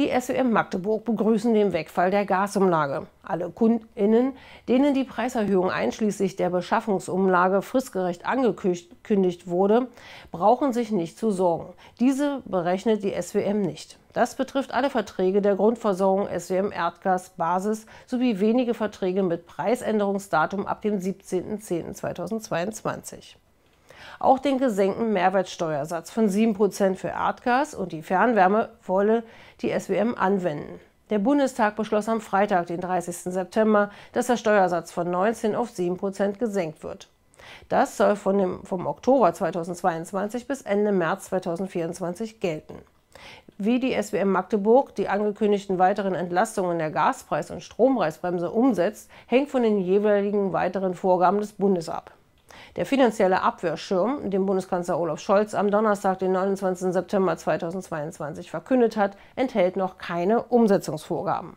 Die SWM Magdeburg begrüßen den Wegfall der Gasumlage. Alle KundInnen, denen die Preiserhöhung einschließlich der Beschaffungsumlage fristgerecht angekündigt wurde, brauchen sich nicht zu sorgen. Diese berechnet die SWM nicht. Das betrifft alle Verträge der Grundversorgung SWM Erdgas Basis sowie wenige Verträge mit Preisänderungsdatum ab dem 17.10.2022. Auch den gesenkten Mehrwertsteuersatz von 7% für Erdgas und die Fernwärme wolle die SWM anwenden. Der Bundestag beschloss am Freitag, den 30. September, dass der Steuersatz von 19 auf 7% gesenkt wird. Das soll von dem, vom Oktober 2022 bis Ende März 2024 gelten. Wie die SWM Magdeburg die angekündigten weiteren Entlastungen der Gaspreis- und Strompreisbremse umsetzt, hängt von den jeweiligen weiteren Vorgaben des Bundes ab. Der finanzielle Abwehrschirm, den Bundeskanzler Olaf Scholz am Donnerstag, den 29. September 2022 verkündet hat, enthält noch keine Umsetzungsvorgaben.